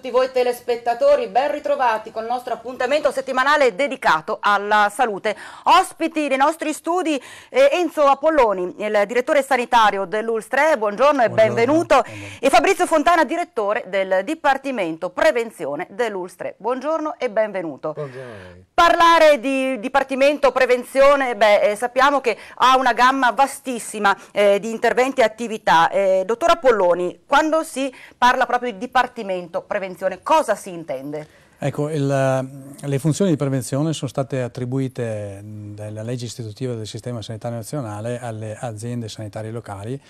tutti voi telespettatori, ben ritrovati con il nostro appuntamento settimanale dedicato alla salute. Ospiti dei nostri studi eh, Enzo Apolloni, il direttore sanitario dell'Ulstre, buongiorno e benvenuto, buongiorno. e Fabrizio Fontana, direttore del Dipartimento Prevenzione dell'Ulstre. Buongiorno e benvenuto. Buongiorno. Parlare di Dipartimento Prevenzione, beh, eh, sappiamo che ha una gamma vastissima eh, di interventi e attività. Eh, dottor Apolloni, quando si parla proprio di Dipartimento Prevenzione, cosa si intende? Ecco, il, eh, le funzioni di prevenzione sono state attribuite dalla legge istitutiva del Sistema Sanitario Nazionale alle aziende sanitarie locali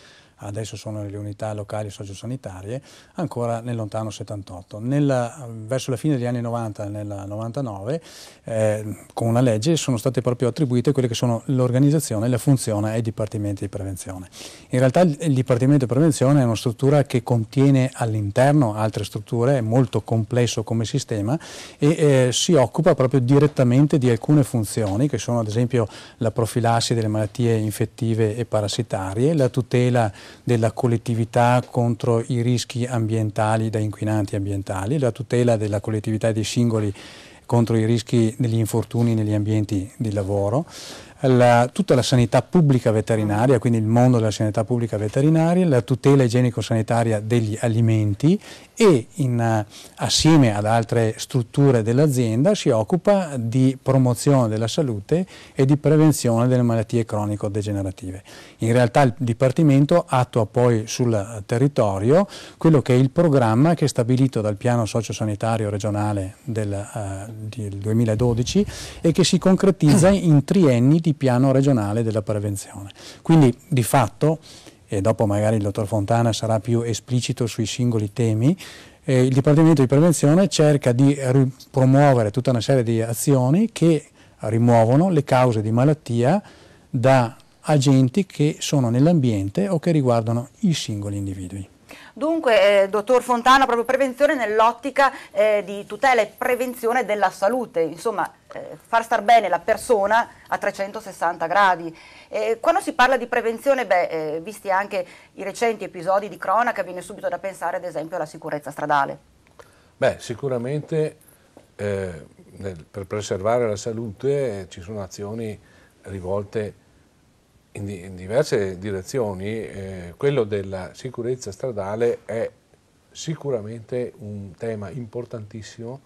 adesso sono le unità locali sociosanitarie, ancora nel lontano 78. Nella, verso la fine degli anni 90, nel 99, eh, con una legge sono state proprio attribuite quelle che sono l'organizzazione, e la funzione ai dipartimenti di prevenzione. In realtà il Dipartimento di prevenzione è una struttura che contiene all'interno altre strutture, è molto complesso come sistema e eh, si occupa proprio direttamente di alcune funzioni che sono ad esempio la profilassi delle malattie infettive e parassitarie, la tutela della collettività contro i rischi ambientali da inquinanti ambientali, la tutela della collettività e dei singoli contro i rischi degli infortuni negli ambienti di lavoro, la, tutta la sanità pubblica veterinaria, quindi il mondo della sanità pubblica veterinaria, la tutela igienico-sanitaria degli alimenti e in, eh, assieme ad altre strutture dell'azienda si occupa di promozione della salute e di prevenzione delle malattie cronico-degenerative. In realtà il Dipartimento attua poi sul territorio quello che è il programma che è stabilito dal piano sociosanitario regionale del, uh, del 2012 e che si concretizza in trienni di piano regionale della prevenzione. Quindi di fatto e dopo magari il dottor Fontana sarà più esplicito sui singoli temi, eh, il Dipartimento di Prevenzione cerca di promuovere tutta una serie di azioni che rimuovono le cause di malattia da agenti che sono nell'ambiente o che riguardano i singoli individui. Dunque, eh, dottor Fontana, proprio prevenzione nell'ottica eh, di tutela e prevenzione della salute, insomma, eh, far star bene la persona a 360 gradi. Eh, quando si parla di prevenzione, beh, eh, visti anche i recenti episodi di cronaca, viene subito da pensare ad esempio alla sicurezza stradale. Beh, sicuramente eh, nel, per preservare la salute ci sono azioni rivolte in, di, in diverse direzioni, eh, quello della sicurezza stradale è sicuramente un tema importantissimo.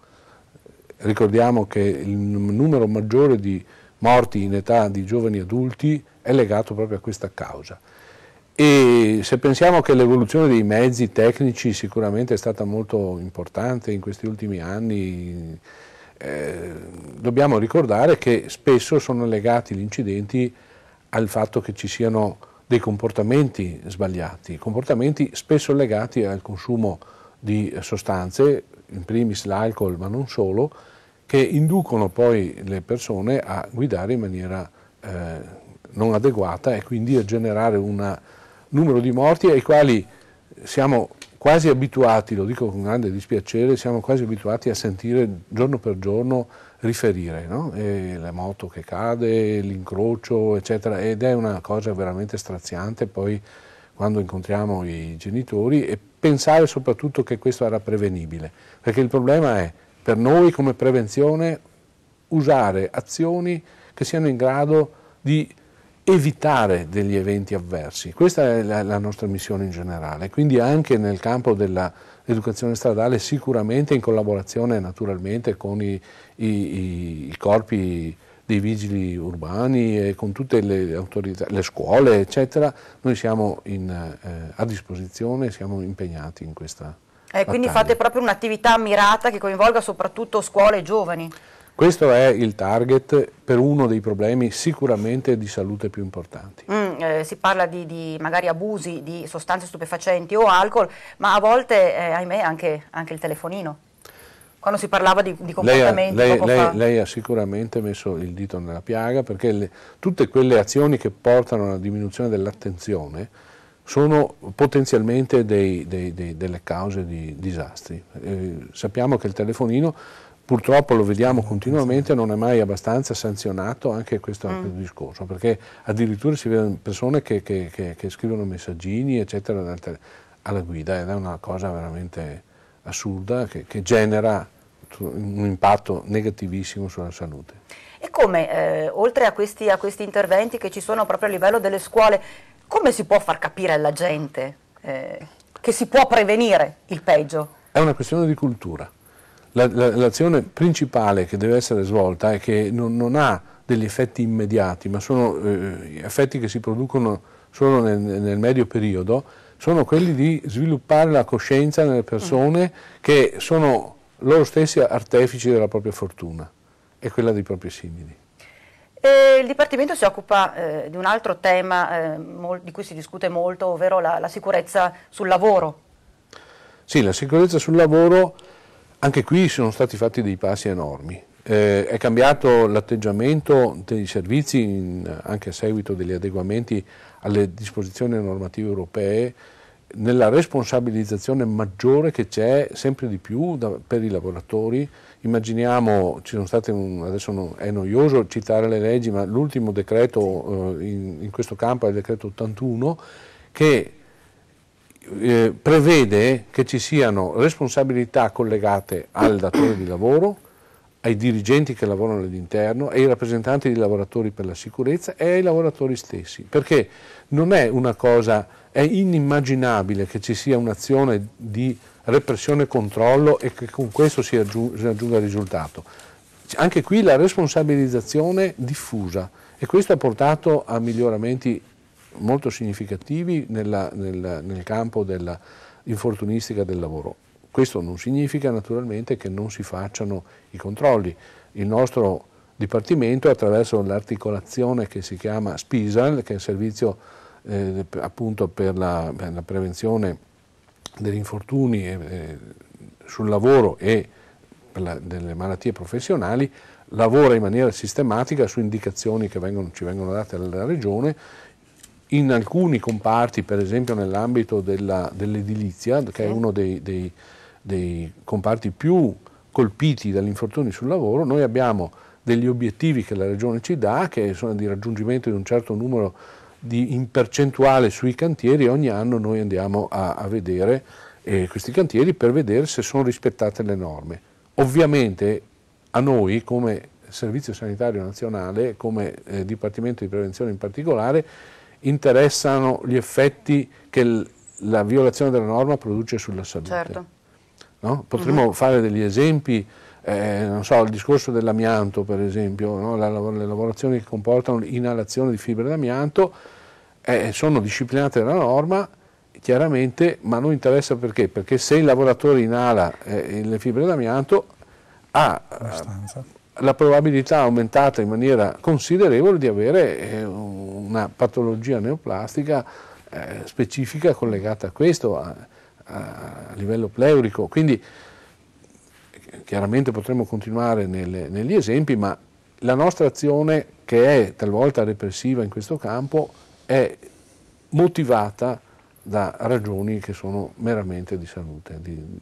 Ricordiamo che il numero maggiore di morti in età di giovani adulti è legato proprio a questa causa. E se pensiamo che l'evoluzione dei mezzi tecnici sicuramente è stata molto importante in questi ultimi anni, eh, dobbiamo ricordare che spesso sono legati gli incidenti al fatto che ci siano dei comportamenti sbagliati, comportamenti spesso legati al consumo di sostanze, in primis l'alcol ma non solo, che inducono poi le persone a guidare in maniera eh, non adeguata e quindi a generare un numero di morti ai quali siamo quasi abituati, lo dico con grande dispiacere, siamo quasi abituati a sentire giorno per giorno riferire, no? la moto che cade, l'incrocio, eccetera, ed è una cosa veramente straziante poi quando incontriamo i genitori e pensare soprattutto che questo era prevenibile, perché il problema è per noi come prevenzione usare azioni che siano in grado di evitare degli eventi avversi. Questa è la, la nostra missione in generale, quindi anche nel campo della l'educazione stradale sicuramente in collaborazione naturalmente con i, i, i corpi dei vigili urbani e con tutte le autorità, le scuole eccetera, noi siamo in, eh, a disposizione, siamo impegnati in questa eh, Quindi fate proprio un'attività mirata che coinvolga soprattutto scuole e giovani. Questo è il target per uno dei problemi sicuramente di salute più importanti. Mm eh, si parla di, di, magari abusi di sostanze stupefacenti o alcol, ma a volte, eh, ahimè, anche, anche, il telefonino. Quando si parlava di, di comportamenti lei ha, lei, fa... lei ha, sicuramente messo il dito nella piaga perché le, tutte quelle azioni che portano a una diminuzione dell'attenzione sono potenzialmente dei, dei, dei, delle cause di disastri. Eh, sappiamo che il telefonino purtroppo lo vediamo continuamente, non è mai abbastanza sanzionato anche questo, mm. discorso, perché addirittura si vedono persone che, che, che, che scrivono messaggini, eccetera, alla guida ed è una cosa veramente assurda che, genera un impatto negativissimo sulla salute. E come, eh, oltre a questi, a questi interventi che ci sono proprio a livello delle scuole, come si può far capire alla gente eh, che si può prevenire il peggio? È una questione di cultura l'azione principale che deve essere svolta è che non, non ha degli effetti immediati, ma sono eh, effetti che si producono solo nel, nel, medio periodo, sono quelli di sviluppare la coscienza nelle persone che sono loro stessi artefici della propria fortuna e quella dei propri simili. E il Dipartimento si occupa eh, di un altro tema eh, di cui si discute molto, ovvero la, la, sicurezza sul lavoro. Sì, la sicurezza sul lavoro anche qui sono stati fatti dei passi enormi. Eh, è cambiato l'atteggiamento dei servizi in, anche a seguito degli adeguamenti alle disposizioni normative europee nella responsabilizzazione maggiore che c'è sempre di più da, per i lavoratori. Immaginiamo, un, adesso no, è noioso citare le leggi, ma l'ultimo decreto eh, in, in, questo campo è il decreto 81 che eh, prevede che ci siano responsabilità collegate al datore di lavoro, ai dirigenti che lavorano all'interno, ai rappresentanti dei lavoratori per la sicurezza e ai lavoratori stessi, perché non è una cosa, è inimmaginabile che ci sia un'azione di repressione e controllo e che con questo si raggiunga il risultato. Anche qui la responsabilizzazione diffusa e questo ha portato a miglioramenti molto significativi nella, nella, nel campo dell'infortunistica del lavoro. Questo non significa naturalmente che non si facciano i controlli. Il nostro Dipartimento, attraverso l'articolazione che si chiama SPISAL, che è il servizio eh, appunto per la, per la, prevenzione degli infortuni eh, sul lavoro e la, delle malattie professionali, lavora in maniera sistematica su indicazioni che vengono, ci vengono date dalla Regione in alcuni comparti, per esempio nell'ambito della, dell'edilizia, che è uno dei, dei, dei comparti più colpiti dagli infortuni sul lavoro, noi abbiamo degli obiettivi che la Regione ci dà, che sono di raggiungimento di un certo numero di, in percentuale sui cantieri, ogni anno noi andiamo a, a vedere eh, questi cantieri per vedere se sono rispettate le norme. Ovviamente a noi come Servizio Sanitario Nazionale, come eh, Dipartimento di Prevenzione in particolare, interessano gli effetti che la violazione della norma produce sulla salute. Certo. No? Potremmo uh-huh. fare degli esempi, eh, non so, il discorso dell'amianto per esempio, no? la, la, le lavorazioni che comportano l'inalazione di fibre d'amianto eh, sono disciplinate dalla norma chiaramente, ma non interessa perché? Perché se il lavoratore inala eh, le fibre d'amianto ha... Eh, Abbastanza la probabilità aumentata in maniera considerevole di avere eh, una patologia neoplastica eh, specifica collegata a questo, a, a livello pleurico. Quindi chiaramente potremmo continuare nelle, negli esempi, ma la nostra azione, che è talvolta repressiva in questo campo, è motivata da ragioni che sono meramente di salute, di,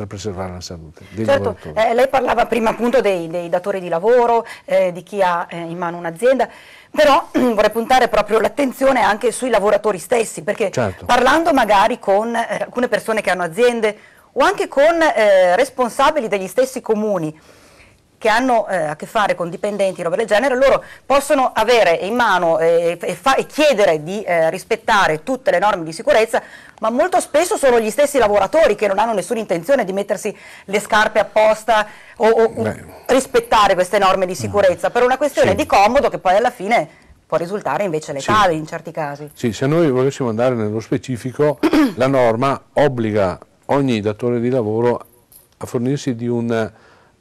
per preservare la salute dei certo, eh, lei parlava prima appunto dei, dei datori di lavoro, eh, di chi ha eh, in mano un'azienda, però vorrei puntare proprio l'attenzione anche sui lavoratori stessi, perché certo. parlando magari con eh, alcune persone che hanno aziende o anche con eh, responsabili degli stessi comuni, che hanno eh, a che fare con dipendenti, roba del genere, loro possono avere in mano eh, e, fa- e, chiedere di eh, rispettare tutte le norme di sicurezza, ma molto spesso sono gli stessi lavoratori che non hanno nessuna intenzione di mettersi le scarpe apposta o, o rispettare queste norme di mm. sicurezza, per una questione sì. di comodo che poi alla fine può risultare invece letale sì. in certi casi. Sì, se noi volessimo andare nello specifico, la norma obbliga ogni datore di lavoro a fornirsi di un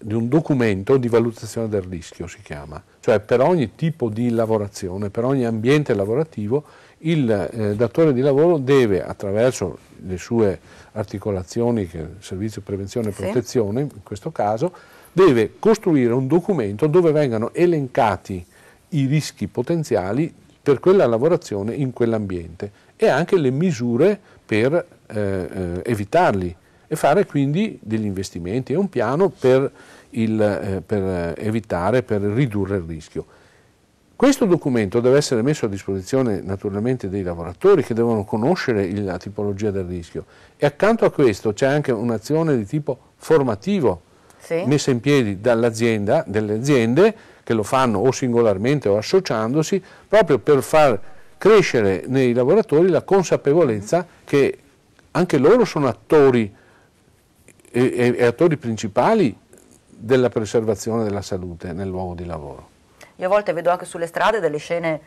di un documento di valutazione del rischio, si chiama, cioè per ogni tipo di lavorazione, per ogni ambiente lavorativo, il eh, datore di lavoro deve, attraverso le sue articolazioni, che servizio prevenzione e protezione, sì. in questo caso, deve costruire un documento dove vengano elencati i rischi potenziali per quella lavorazione in quell'ambiente e anche le misure per eh, eh, evitarli e fare quindi degli investimenti e un piano per, il, eh, per eh, evitare, per ridurre il rischio. Questo documento deve essere messo a disposizione naturalmente dei lavoratori che devono conoscere la tipologia del rischio e accanto a questo c'è anche un'azione di tipo formativo sì. messa in piedi dall'azienda, delle aziende che lo fanno o singolarmente o associandosi proprio per far crescere nei lavoratori la consapevolezza che anche loro sono attori e, e, e attori principali della preservazione della salute nel luogo di lavoro. Io a volte vedo anche sulle strade delle scene,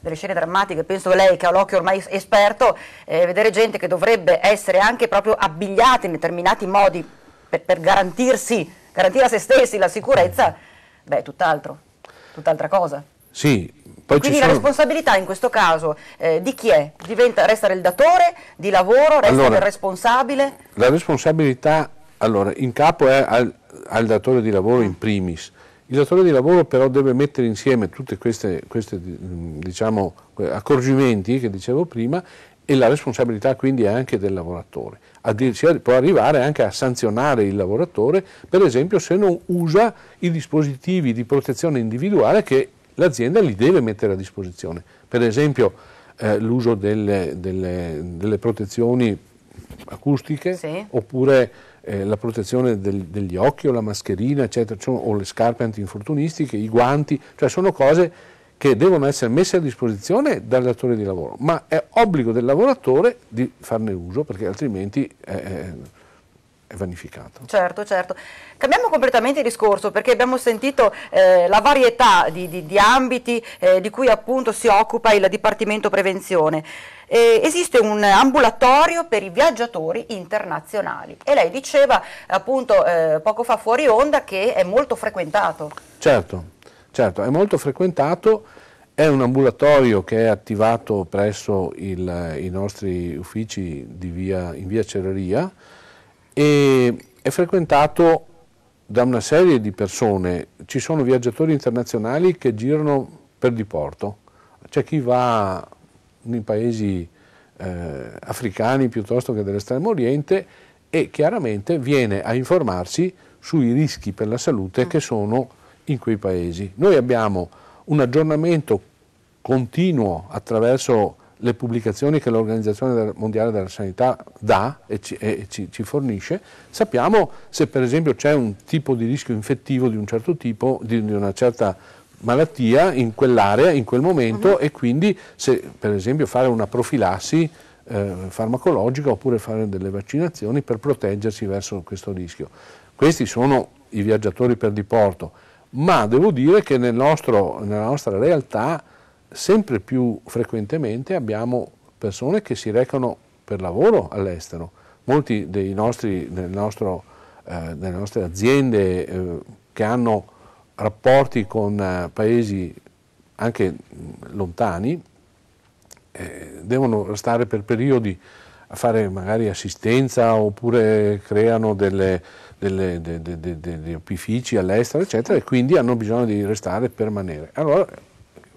delle scene drammatiche, penso a lei che ha l'occhio ormai esperto, eh, vedere gente che dovrebbe essere anche proprio abbigliata in determinati modi per, per garantirsi, garantire a se stessi la sicurezza, beh, tutt'altro, tutt'altra cosa. Sì, poi Quindi sono... la responsabilità in questo caso eh, di chi è? Diventa, resta del datore di lavoro, resta allora, del responsabile? La responsabilità allora, in capo è al, al, datore di lavoro in primis. Il datore di lavoro però deve mettere insieme tutti questi mm, diciamo, accorgimenti che dicevo prima e la responsabilità quindi è anche del lavoratore. può arrivare anche a sanzionare il lavoratore, per esempio, se non usa i dispositivi di protezione individuale che l'azienda gli deve mettere a disposizione. Per esempio eh, l'uso delle, delle, delle, protezioni acustiche sì. oppure eh, la protezione del, degli occhi o la mascherina, eccetera, cioè, o le scarpe antinfortunistiche, i guanti, cioè sono cose che devono essere messe a disposizione dal datore di lavoro, ma è obbligo del lavoratore di farne uso perché altrimenti... è vanificato. Certo, certo. Cambiamo completamente il discorso perché abbiamo sentito eh, la varietà di, di, di ambiti eh, di cui appunto si occupa il Dipartimento Prevenzione eh, esiste un ambulatorio per i viaggiatori internazionali e lei diceva appunto eh, poco fa fuori onda che è molto frequentato. Certo, certo, è molto frequentato, è un ambulatorio che è attivato presso il, i nostri uffici via, in via Cereria e è frequentato da una serie di persone, ci sono viaggiatori internazionali che girano per diporto, c'è chi va nei paesi eh, africani piuttosto che dell'estremo oriente e chiaramente viene a informarsi sui rischi per la salute che sono in quei paesi. Noi abbiamo un aggiornamento continuo attraverso le pubblicazioni che l'Organizzazione Mondiale della Sanità dà e, ci, e ci, ci, fornisce, sappiamo se per esempio c'è un tipo di rischio infettivo di un certo tipo, di, una certa malattia in quell'area, in quel momento uh-huh. e quindi se per esempio fare una profilassi eh, farmacologica oppure fare delle vaccinazioni per proteggersi verso questo rischio. Questi sono i viaggiatori per diporto, ma devo dire che nel nostro, nella nostra realtà sempre più frequentemente abbiamo persone che si recano per lavoro all'estero. Molti dei nostri, nel nostro, eh, delle nostre aziende eh, che hanno rapporti con eh, paesi anche lontani, eh, devono restare per periodi a fare magari assistenza oppure creano delle, delle, de, de, de, degli opifici all'estero, eccetera, e quindi hanno bisogno di restare e permanere. Allora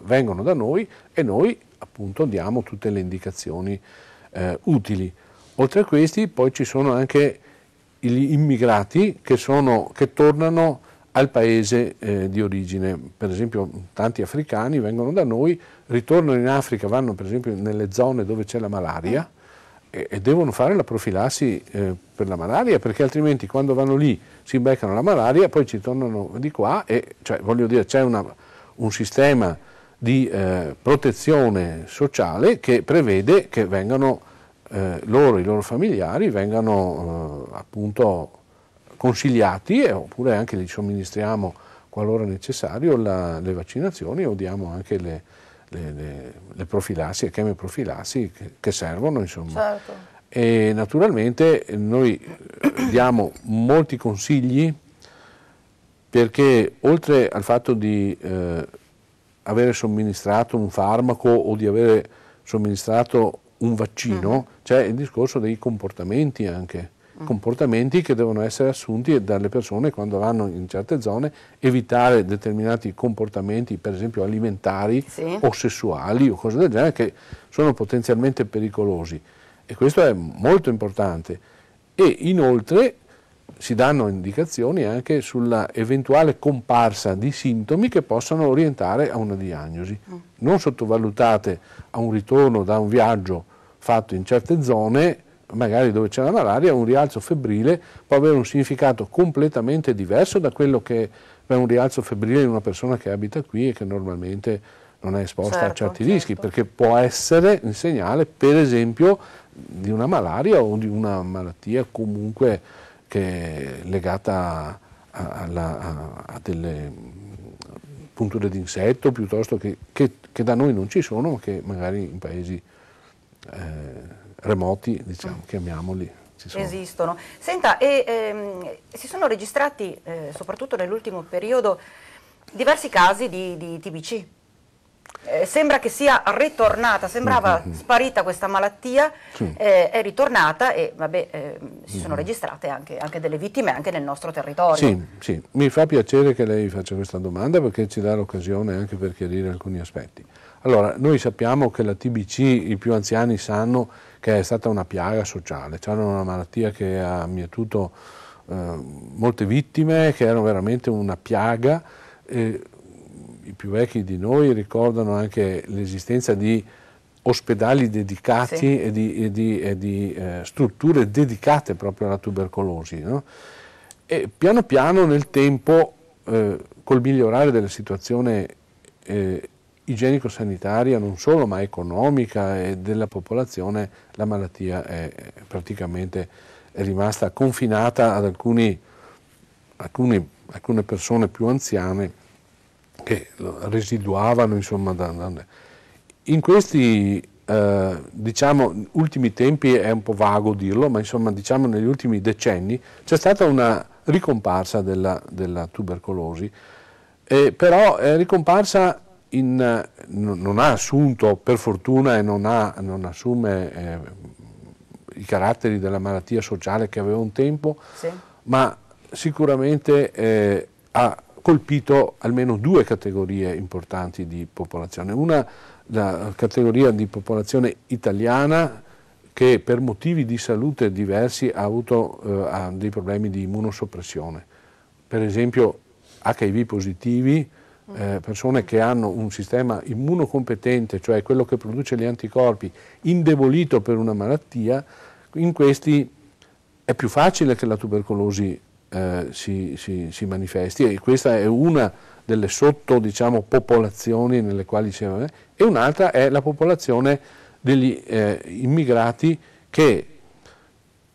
vengono da noi e noi appunto diamo tutte le indicazioni eh, utili. Oltre a questi poi ci sono anche gli immigrati che, sono, che tornano al paese eh, di origine. Per esempio tanti africani vengono da noi, ritornano in Africa, vanno per esempio nelle zone dove c'è la malaria e, e devono fare la profilassi eh, per la malaria perché altrimenti quando vanno lì si beccano la malaria, poi ci tornano di qua e cioè, voglio dire c'è una, un sistema di eh, protezione sociale che prevede che vengano eh, loro, i loro familiari, vengano eh, appunto consigliati eh, oppure anche li somministriamo qualora necessario la, le vaccinazioni o diamo anche le, le, le, le profilassi, le chemoprofilassi che, che servono insomma. Certo. E naturalmente noi eh, diamo molti consigli perché oltre al fatto di eh, avere somministrato un farmaco o di avere somministrato un vaccino, mm. c'è il discorso dei comportamenti anche comportamenti che devono essere assunti dalle persone quando vanno in certe zone, evitare determinati comportamenti, per esempio alimentari sì. o sessuali o cose del genere, che sono potenzialmente pericolosi. E questo è molto importante. E inoltre si danno indicazioni anche sulla eventuale comparsa di sintomi che possano orientare a una diagnosi. Mm. Non sottovalutate a un ritorno da un viaggio fatto in certe zone magari dove c'è la malaria, un rialzo febbrile può avere un significato completamente diverso da quello che è un rialzo febbrile di una persona che abita qui e che normalmente non è esposta certo, a certi certo. rischi, perché può essere il segnale, per esempio, di una malaria o di una malattia comunque che è legata a, alla, a, a delle punture d'insetto piuttosto che, che, che, da noi non ci sono, ma che magari in paesi... Eh, remoti, diciamo, chiamiamoli, esistono. Senta, e, ehm, si sono registrati, eh, soprattutto nell'ultimo periodo, diversi casi di, di TBC. Eh, sembra che sia ritornata, sembrava mm -hmm. sparita questa malattia, sì. eh, è ritornata e vabbè, eh, si sono mm registrate anche, anche, delle vittime anche nel nostro territorio. Sì, sì, mi fa piacere che lei faccia questa domanda perché ci dà l'occasione anche per chiarire alcuni aspetti. Allora, noi sappiamo che la TBC, i più anziani sanno che è stata una piaga sociale, c'era una malattia che ha mietuto eh, molte vittime, che era veramente una piaga. Eh, I più vecchi di noi ricordano anche l'esistenza di ospedali dedicati sì. e di, e di, e di eh, strutture dedicate proprio alla tubercolosi. No? E piano piano nel tempo, eh, col migliorare della situazione eh, igienico-sanitaria, non solo, ma economica e della popolazione, la malattia è praticamente è rimasta confinata ad alcuni, alcuni, alcune persone più anziane che residuavano insomma da, da, in questi eh, diciamo ultimi tempi è un po' vago dirlo ma insomma diciamo negli ultimi decenni c'è stata una ricomparsa della, della tubercolosi eh, però è ricomparsa in, eh, non ha assunto per fortuna e non, ha, non assume eh, i caratteri della malattia sociale che aveva un tempo, sì. ma sicuramente eh, ha colpito almeno due categorie importanti di popolazione. Una, la categoria di popolazione italiana che per motivi di salute diversi ha avuto eh, ha dei problemi di immunosoppressione. Per esempio HIV positivi eh, persone che hanno un sistema immunocompetente, cioè quello che produce gli anticorpi, indebolito per una malattia, in questi è più facile che la tubercolosi eh, si, si, si, manifesti e questa è una delle sotto diciamo, nelle quali siamo eh, e un'altra è la popolazione degli eh, immigrati che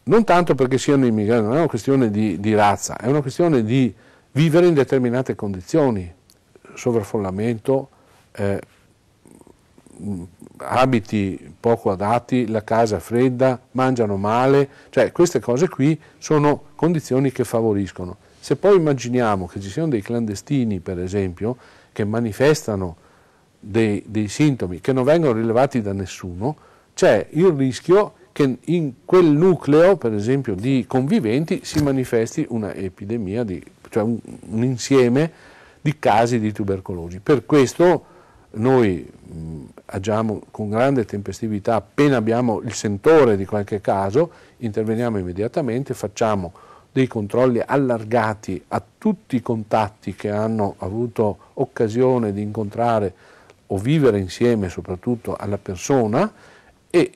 non tanto perché siano immigrati, non è una questione di, di razza, è una questione di vivere in determinate condizioni, sovraffollamento, eh, mm, abiti poco adatti, la casa fredda, mangiano male, cioè queste cose qui sono condizioni che favoriscono. Se poi immaginiamo che ci siano dei clandestini, per esempio, che manifestano dei, dei sintomi che non vengono rilevati da nessuno, c'è il rischio che in quel nucleo, per esempio, di conviventi si manifesti una epidemia, di, cioè un, un insieme di casi di tubercolosi. Per questo noi mh, agiamo con grande tempestività, appena abbiamo il sentore di qualche caso, interveniamo immediatamente, facciamo dei controlli allargati a tutti i contatti che hanno avuto occasione di incontrare o vivere insieme soprattutto alla persona e,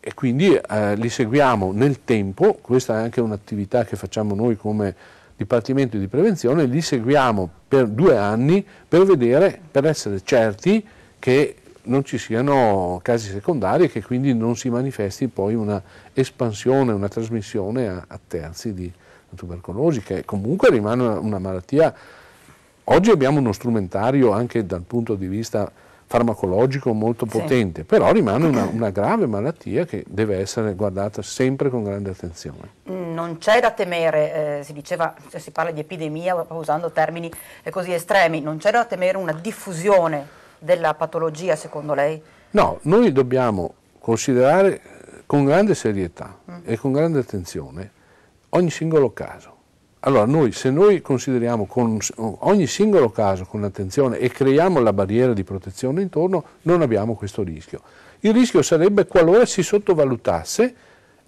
e quindi eh, li seguiamo nel tempo, questa è anche un'attività che facciamo noi come Dipartimento di Prevenzione, li seguiamo per due anni per vedere, per essere certi che non ci siano casi secondari e che quindi non si manifesti poi una espansione, una trasmissione a, a terzi di tubercolosi, che comunque rimane una, malattia. Oggi abbiamo uno strumentario anche dal punto di vista farmacologico molto potente, sì. però rimane una, una, grave malattia che deve essere guardata sempre con grande attenzione. Mm non c'è da temere, eh, si diceva, cioè si parla di epidemia usando termini eh, così estremi, non c'è da temere una diffusione della patologia secondo lei? No, noi dobbiamo considerare eh, con grande serietà mm. e con grande attenzione ogni singolo caso. Allora, noi, se noi consideriamo con ogni singolo caso con attenzione e creiamo la barriera di protezione intorno, non abbiamo questo rischio. Il rischio sarebbe qualora si sottovalutasse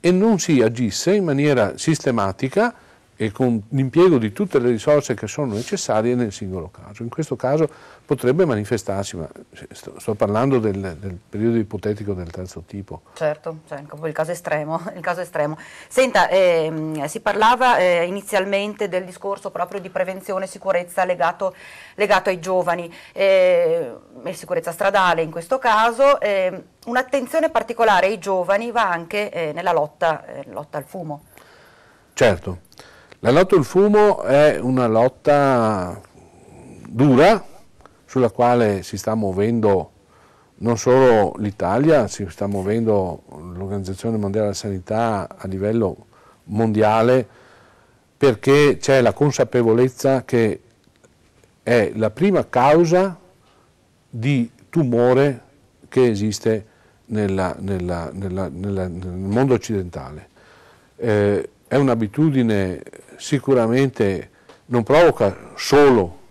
e non si agisse in maniera sistematica e con l'impiego di tutte le risorse che sono necessarie nel singolo caso. In questo caso potrebbe manifestarsi, ma sto, sto parlando del, del, periodo ipotetico del terzo tipo. Certo, cioè il, caso estremo, il caso estremo. Senta, eh, si parlava eh, inizialmente del discorso proprio di prevenzione e sicurezza legato, legato, ai giovani, eh, e sicurezza stradale in questo caso. Ehm, un'attenzione particolare ai giovani va anche eh, nella lotta, eh, lotta al fumo. Certo. La lotta al fumo è una lotta dura sulla quale si sta muovendo non solo l'Italia, si sta muovendo l'Organizzazione Mondiale della Sanità a livello mondiale perché c'è la consapevolezza che è la prima causa di tumore che esiste nella, nella, nella, nel mondo occidentale. Eh, è un'abitudine sicuramente non provoca solo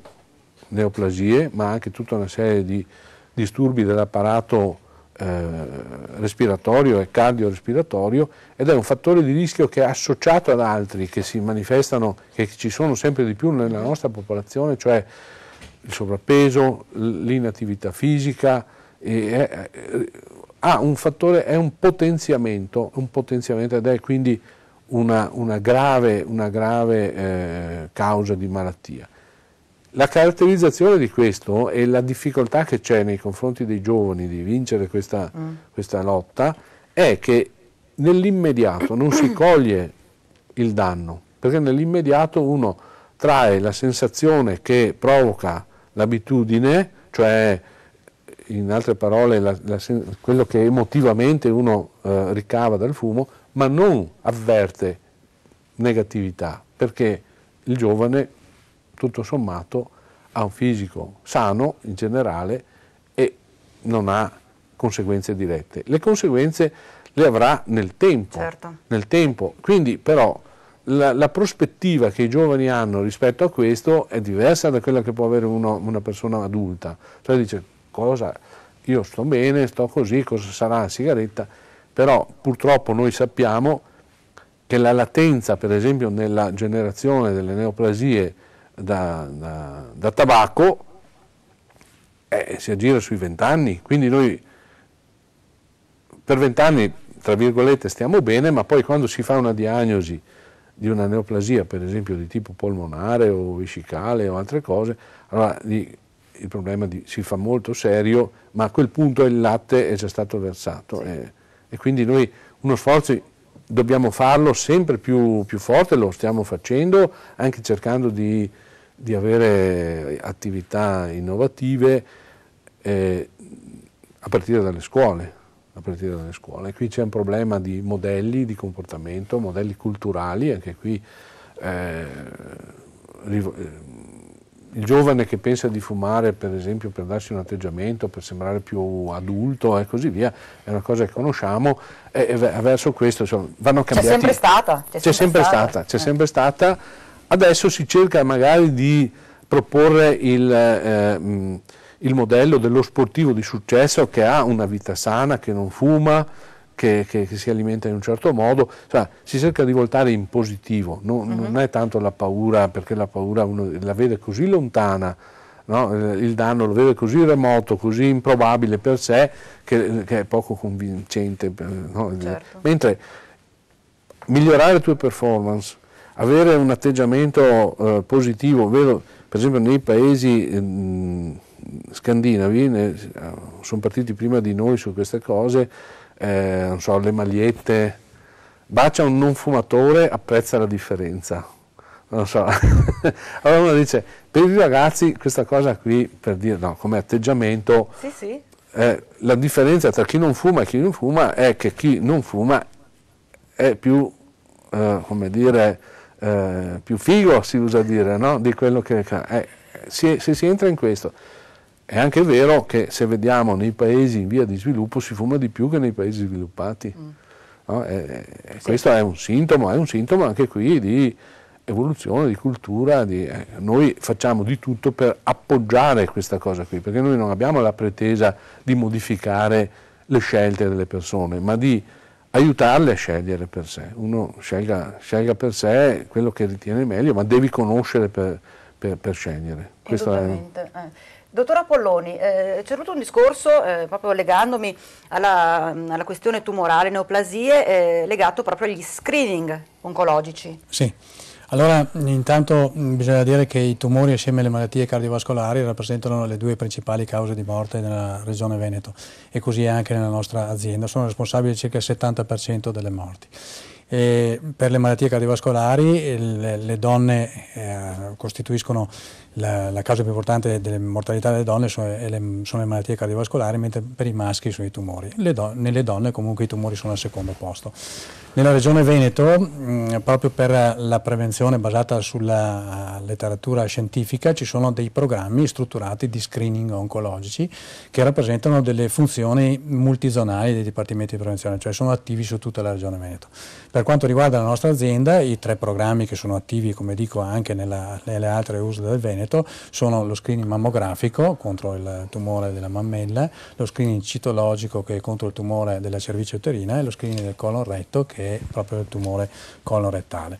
neoplasie, ma anche tutta una serie di disturbi dell'apparato eh, respiratorio e cardiorespiratorio ed è un fattore di rischio che è associato ad altri che si manifestano, che ci sono sempre di più nella nostra popolazione, cioè il sovrappeso, l'inattività fisica, è, è, è, ha un fattore, è un potenziamento, un potenziamento ed è quindi una, una grave, una grave eh, causa di malattia. La caratterizzazione di questo e la difficoltà che c'è nei confronti dei giovani di vincere questa, mm. questa lotta è che nell'immediato non si coglie il danno, perché nell'immediato uno trae la sensazione che provoca l'abitudine, cioè in altre parole la, la, quello che emotivamente uno eh, ricava dal fumo, ma non avverte negatività, perché il giovane, tutto sommato, ha un fisico sano in generale e non ha conseguenze dirette. Le conseguenze le avrà nel tempo. Certo. Nel tempo. Quindi però la, la, prospettiva che i giovani hanno rispetto a questo è diversa da quella che può avere uno, una persona adulta. Cioè dice cosa, io sto bene, sto così, cosa sarà la sigaretta? però purtroppo noi sappiamo che la latenza, per esempio, nella generazione delle neoplasie da, da, da tabacco eh, si aggira sui 20 anni, quindi noi per 20 anni, tra virgolette, stiamo bene, ma poi quando si fa una diagnosi di una neoplasia, per esempio di tipo polmonare o vescicale o altre cose, allora lì il problema di, si fa molto serio, ma a quel punto il latte è già stato versato. Sì. E, eh e quindi noi uno sforzo dobbiamo farlo sempre più, più forte, lo stiamo facendo, anche cercando di, di avere attività innovative eh, a partire dalle scuole. A partire dalle scuole. Qui c'è un problema di modelli di comportamento, modelli culturali, anche qui eh, eh il giovane che pensa di fumare per esempio per darsi un atteggiamento, per sembrare più adulto e così via, è una cosa che conosciamo, e, e verso questo insomma, vanno cambiati. C'è sempre stata. C'è, c'è sempre, stata, stata c'è eh. sempre stata. Adesso si cerca magari di proporre il, eh, mh, mm, il modello dello sportivo di successo che ha una vita sana, che non fuma, che, che, che, si alimenta in un certo modo, cioè, si cerca di voltare in positivo, non, uh-huh. non, è tanto la paura, perché la paura uno la vede così lontana, no? Eh, il danno lo vede così remoto, così improbabile per sé, che, che è poco convincente. Eh, no? Certo. Mentre migliorare le tue performance, avere un atteggiamento eh, positivo, vedo per esempio nei paesi... Ehm, eh, scandinavi, sono partiti prima di noi su queste cose, eh, so, le magliette. Bacia un non fumatore, apprezza la differenza. Non so. allora uno dice, per i ragazzi questa cosa qui, per dire, no, come atteggiamento, sì, sì. Eh, la differenza tra chi non fuma e chi non fuma è che chi non fuma è più, eh, come dire, eh, più figo, si usa dire, no? di quello che... Eh, se si, si entra in questo, è anche vero che se vediamo nei paesi in via di sviluppo si fuma di più che nei paesi sviluppati. Mm. No? E, e sì. Questo è un sintomo, è un sintomo anche qui di evoluzione, di cultura. Di, eh, noi facciamo di tutto per appoggiare questa cosa qui, perché noi non abbiamo la pretesa di modificare le scelte delle persone, ma di aiutarle a scegliere per sé. Uno scelga, scelga per sé quello che ritiene meglio, ma devi conoscere per, per, per scegliere. Questo è... Eh Dottor Apolloni, eh, c'è avuto un discorso eh, proprio legandomi alla, mm, alla, questione tumorale, neoplasie, eh, legato proprio agli screening oncologici. Sì, allora intanto mm, bisogna dire che i tumori assieme alle malattie cardiovascolari rappresentano le due principali cause di morte nella regione Veneto e così anche nella nostra azienda, sono responsabili di circa il 70% delle morti. E per le malattie cardiovascolari le, le donne eh, costituiscono la, la, causa più importante delle mortalità delle donne sono le, sono le malattie cardiovascolari, mentre per i maschi sono i tumori. Do, nelle donne comunque i tumori sono al secondo posto. Nella regione Veneto, mh, proprio per la prevenzione basata sulla ah, letteratura scientifica, ci sono dei programmi strutturati di screening oncologici che rappresentano delle funzioni multizonali dei dipartimenti di prevenzione, cioè sono attivi su tutta la regione Veneto. Per quanto riguarda la nostra azienda, i tre programmi che sono attivi, come dico, anche nella, nelle altre USL del Veneto, Veneto sono lo screening mammografico contro il tumore della mammella, lo screening citologico che è contro il tumore della cervice uterina e lo screening del colon retto che è proprio il tumore colon rettale.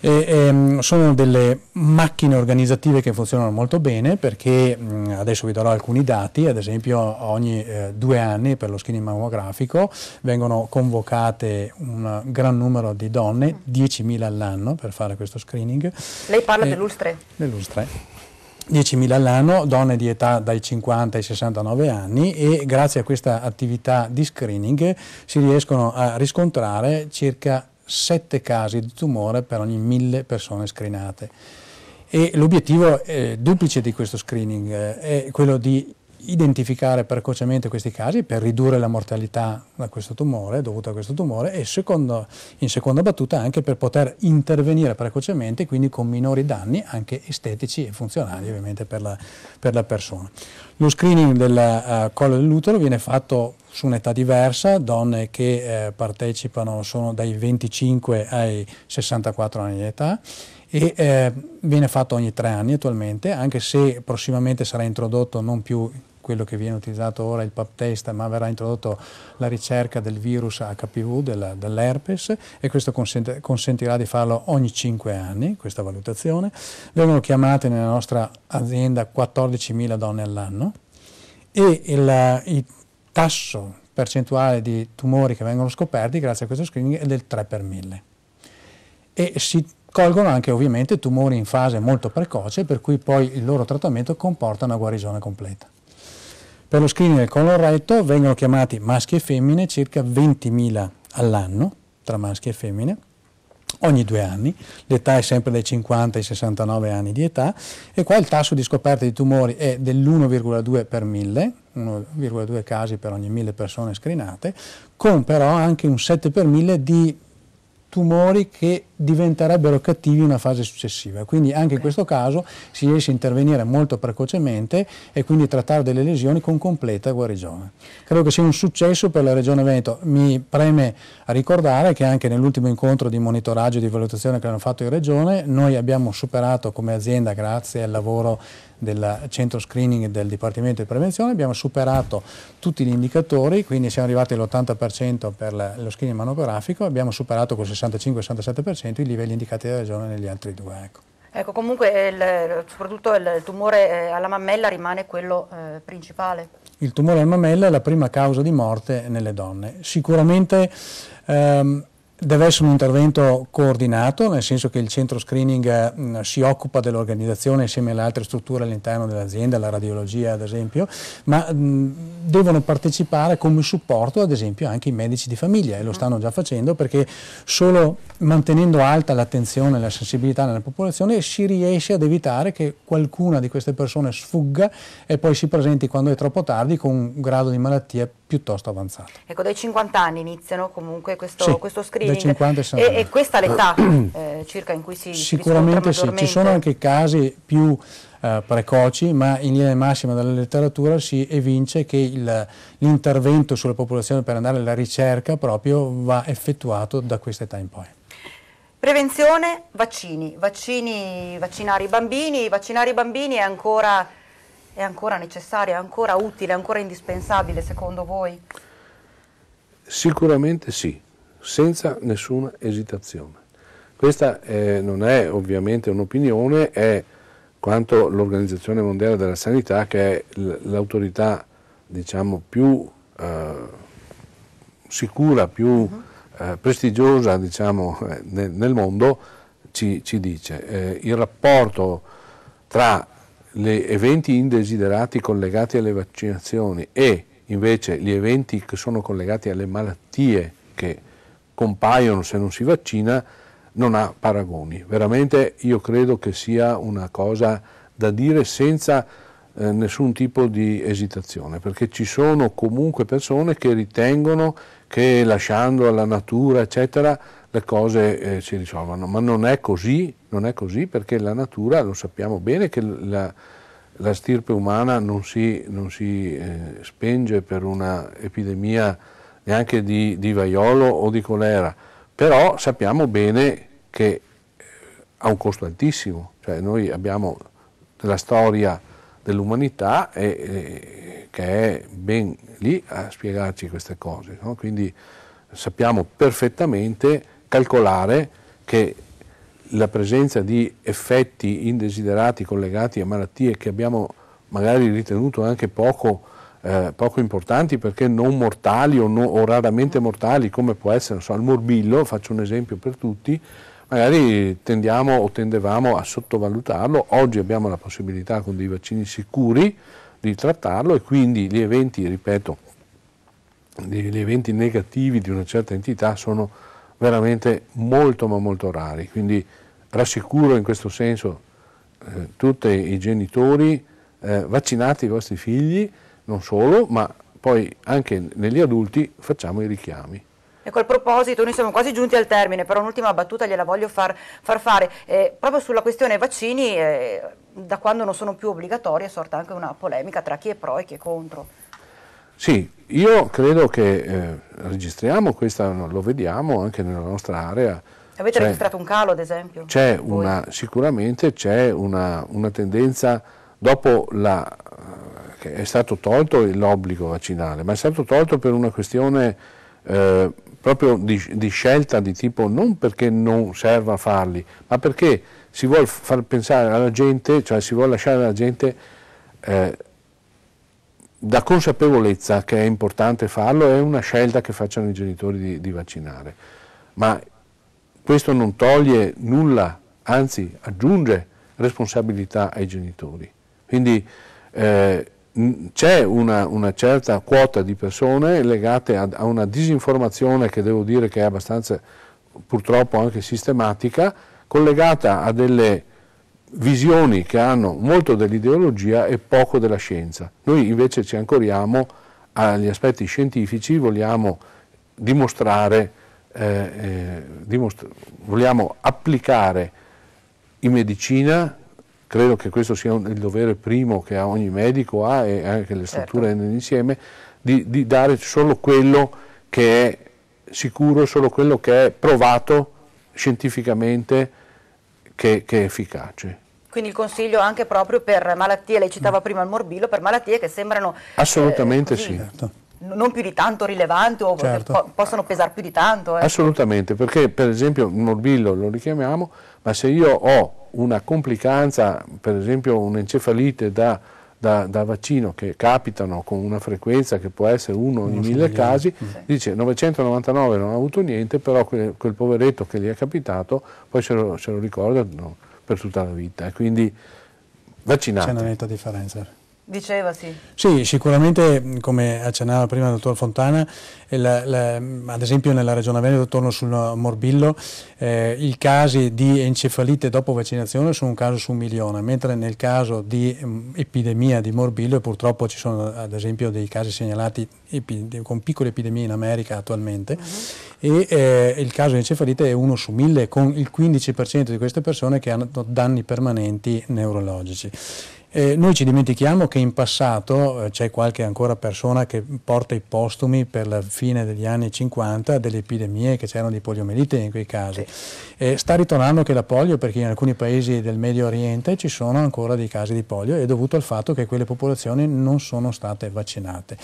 E, ehm, sono delle macchine organizzative che funzionano molto bene perché mh, adesso vi darò alcuni dati, ad esempio ogni eh, due anni per lo screening mammografico vengono convocate un gran numero di donne, 10.000 mm. all'anno per fare questo screening. Lei parla eh, dell'ULSS3? 10.000 all'anno, donne di età dai 50 ai 69 anni e grazie a questa attività di screening si riescono a riscontrare circa 7 casi di tumore per ogni 1000 persone screenate. E l'obiettivo eh, duplice di questo screening eh, è quello di identificare precocemente questi casi per ridurre la mortalità da questo tumore, dovuta a questo tumore e secondo, in seconda battuta anche per poter intervenire precocemente quindi con minori danni anche estetici e funzionali ovviamente per la, per la persona. Lo screening del uh, collo dell'utero viene fatto su un'età diversa, donne che eh, partecipano sono dai 25 ai 64 anni di età e eh, viene fatto ogni tre anni attualmente, anche se prossimamente sarà introdotto non più quello che viene utilizzato ora il pap test, ma verrà introdotto la ricerca del virus HPV, del, dell'herpes, e questo consente, consentirà di farlo ogni 5 anni, questa valutazione. Vengono chiamate nella nostra azienda 14.000 donne all'anno e il, il tasso percentuale di tumori che vengono scoperti grazie a questo screening è del 3 per 1000. E si colgono anche ovviamente tumori in fase molto precoce per cui poi il loro trattamento comporta una guarigione completa. Per lo screening del colon retto vengono chiamati maschi e femmine circa 20.000 all'anno tra maschi e femmine ogni due anni, l'età è sempre dai 50 ai 69 anni di età e qua il tasso di scoperta di tumori è dell'1,2 per mille, 1,2 casi per ogni mille persone screenate, con però anche un 7 per mille di tumori che diventerebbero cattivi in una fase successiva. Quindi anche okay. in questo caso si riesce a intervenire molto precocemente e quindi trattare delle lesioni con completa guarigione. Credo che sia un successo per la Regione Veneto. Mi preme ricordare che anche nell'ultimo incontro di monitoraggio e di valutazione che hanno fatto in Regione noi abbiamo superato come azienda, grazie al lavoro del centro screening del Dipartimento di Prevenzione, abbiamo superato tutti gli indicatori, quindi siamo arrivati all'80% per lo screening manografico, abbiamo superato col 65-67% i livelli indicati dalla zona negli altri due. Ecco. Ecco, comunque eh, il, soprattutto il tumore eh, alla mammella rimane quello eh, principale. Il tumore alla mammella è la prima causa di morte nelle donne. Sicuramente ehm, Deve essere un intervento coordinato, nel senso che il centro screening mh, mm, si occupa dell'organizzazione insieme alle altre strutture all'interno dell'azienda, la radiologia ad esempio, ma mh, mm, devono partecipare come supporto ad esempio anche i medici di famiglia e lo mm. stanno già facendo perché solo mantenendo alta l'attenzione e la sensibilità nella popolazione si riesce ad evitare che qualcuna di queste persone sfugga e poi si presenti quando è troppo tardi con un grado di malattia piuttosto avanzato. Ecco, dai 50 anni iniziano comunque questo, sì, questo screening dai 50 ai 60. E, e questa è l'età eh, circa in cui si Sicuramente sì, ci sono anche casi più eh, precoci, ma in linea massima dalla letteratura si evince che l'intervento sulla popolazione per andare alla ricerca proprio va effettuato da questa età in poi. Prevenzione, vaccini, vaccini vaccinare i bambini, vaccinare i bambini è ancora, è ancora necessario, è ancora utile, è ancora indispensabile secondo voi? Sicuramente sì, senza nessuna esitazione. Questa eh, non è ovviamente un'opinione, è quanto l'Organizzazione Mondiale della Sanità, che è l'autorità diciamo, più eh, sicura, più mhm. eh, prestigiosa diciamo, eh, nel, nel, mondo, ci, ci dice. Eh, il rapporto tra gli eventi indesiderati collegati alle vaccinazioni e invece gli eventi che sono collegati alle malattie che compaiono se non si vaccina non ha paragoni. Veramente io credo che sia una cosa da dire senza eh, nessun tipo di esitazione, perché ci sono comunque persone che ritengono che lasciando alla natura, eccetera, le cose eh, si risolvano, ma non è così, non è così perché la natura, lo sappiamo bene, che la, la stirpe umana non si, non si eh, spenge per una epidemia neanche di, di vaiolo o di colera, però sappiamo bene che eh, ha un costo altissimo, cioè noi abbiamo la storia dell'umanità e, e, eh, che è ben lì a spiegarci queste cose, no? quindi sappiamo perfettamente calcolare che la presenza di effetti indesiderati collegati a malattie che abbiamo magari ritenuto anche poco eh, poco importanti perché non mortali o, no, o raramente mortali, come può essere so, il morbillo, faccio un esempio per tutti, magari tendiamo o tendevamo a sottovalutarlo, oggi abbiamo la possibilità con dei vaccini sicuri di trattarlo e quindi gli eventi, ripeto, gli eventi negativi di una certa entità sono veramente molto ma molto rari, quindi rassicuro in questo senso eh, tutti i genitori, eh, vaccinate i vostri figli, non solo, ma poi anche negli adulti facciamo i richiami. E a proposito, noi siamo quasi giunti al termine, però un'ultima battuta gliela voglio far, far fare. Eh, proprio sulla questione vaccini, eh, da quando non sono più obbligatori è sorta anche una polemica tra chi è pro e chi è contro. Sì, io credo che eh, registriamo questa, lo vediamo anche nella nostra area. Avete cioè, registrato un calo, ad esempio? C'è Una, sicuramente c'è una, una, tendenza, dopo la che è stato tolto l'obbligo vaccinale, ma è stato tolto per una questione eh, proprio di, di, scelta di tipo non perché non serva farli, ma perché si vuole far pensare alla gente, cioè si vuole lasciare alla gente eh, la consapevolezza che è importante farlo, è una scelta che facciano i genitori di, di vaccinare. Ma questo non toglie nulla, anzi aggiunge responsabilità ai genitori. Quindi eh, c'è una, una, certa quota di persone legate a, a, una disinformazione che devo dire che è abbastanza purtroppo anche sistematica, collegata a delle visioni che hanno molto dell'ideologia e poco della scienza. Noi invece ci ancoriamo agli aspetti scientifici, vogliamo dimostrare, eh, eh, dimostra- vogliamo applicare in medicina Credo che questo sia un, il dovere primo che ogni medico ha e anche le certo. strutture certo. insieme di, di, dare solo quello che è sicuro, solo quello che è provato scientificamente che, che è efficace. Quindi il consiglio anche proprio per malattie, lei citava mm. prima il morbillo, per malattie che sembrano... Eh, Assolutamente eh, sì. Certo non più di tanto rilevanti o certo. po possono pesare più di tanto. Ecco. Assolutamente, perché per esempio il morbillo lo richiamiamo, ma se io ho una complicanza, per esempio un'encefalite da, da, da, vaccino che capitano con una frequenza che può essere uno ogni mille casi, sì. dice 999 non ha avuto niente, però quel, quel poveretto che gli è capitato poi se lo, se lo ricorda no, per tutta la vita. Quindi vaccinate. C'è una netta differenza. Diceva sì. Sì, sicuramente come accennava prima il dottor Fontana, la, la, ad esempio nella Regione Veneto, torno sul morbillo, eh, i casi di encefalite dopo vaccinazione sono un caso su un milione, mentre nel caso di epidemia di morbillo purtroppo ci sono ad esempio dei casi segnalati con piccole epidemie in America attualmente uh mhm. -huh. e eh, il caso di encefalite è uno su mille con il 15% di queste persone che hanno danni permanenti neurologici. Eh, noi ci dimentichiamo che in passato eh, c'è qualche ancora persona che porta i postumi per la fine degli anni 50 delle epidemie che c'erano di poliomielite in quei casi. Sì. Eh, sta ritornando che la polio perché in alcuni paesi del Medio Oriente ci sono ancora dei casi di polio è dovuto al fatto che quelle popolazioni non sono state vaccinate.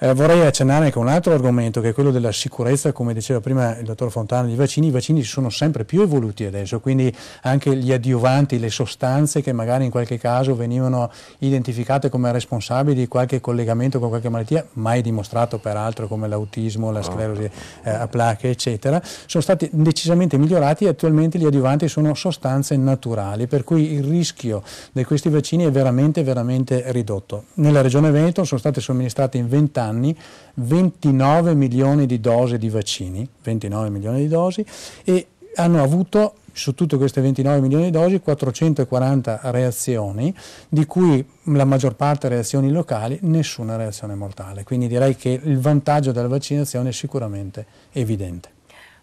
Eh, vorrei accennare anche un altro argomento che è quello della sicurezza, come diceva prima il dottor Fontana, dei vaccini, i vaccini sono sempre più evoluti adesso, quindi anche gli adiuvanti, le sostanze che magari in qualche caso venivano identificate come responsabili di qualche collegamento con qualche malattia, mai dimostrato peraltro come l'autismo, la ah. sclerosi eh, a placche, eccetera, sono stati decisamente migliorati e attualmente gli adiuvanti sono sostanze naturali, per cui il rischio di questi vaccini è veramente, veramente ridotto. Nella regione Veneto sono state somministrate in 20 anni anni 29 milioni di dosi di vaccini, 29 milioni di dosi e hanno avuto su tutte queste 29 milioni di dosi 440 reazioni, di cui la maggior parte reazioni locali, nessuna reazione mortale. Quindi direi che il vantaggio della vaccinazione è sicuramente evidente.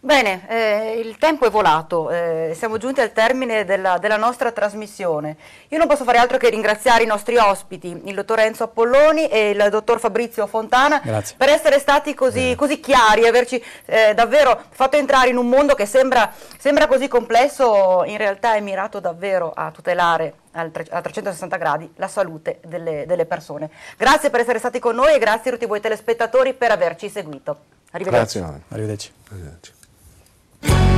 Bene, eh, il tempo è volato, eh, siamo giunti al termine della, della, nostra trasmissione. Io non posso fare altro che ringraziare i nostri ospiti, il dottor Enzo Appolloni e il dottor Fabrizio Fontana, Grazie. per essere stati così, eh. così chiari e averci eh, davvero fatto entrare in un mondo che sembra, sembra così complesso, in realtà è mirato davvero a tutelare a 360 gradi la salute delle, delle, persone. Grazie per essere stati con noi e grazie a tutti voi telespettatori per averci seguito. Arrivederci. Grazie. Arrivederci. Arrivederci. you.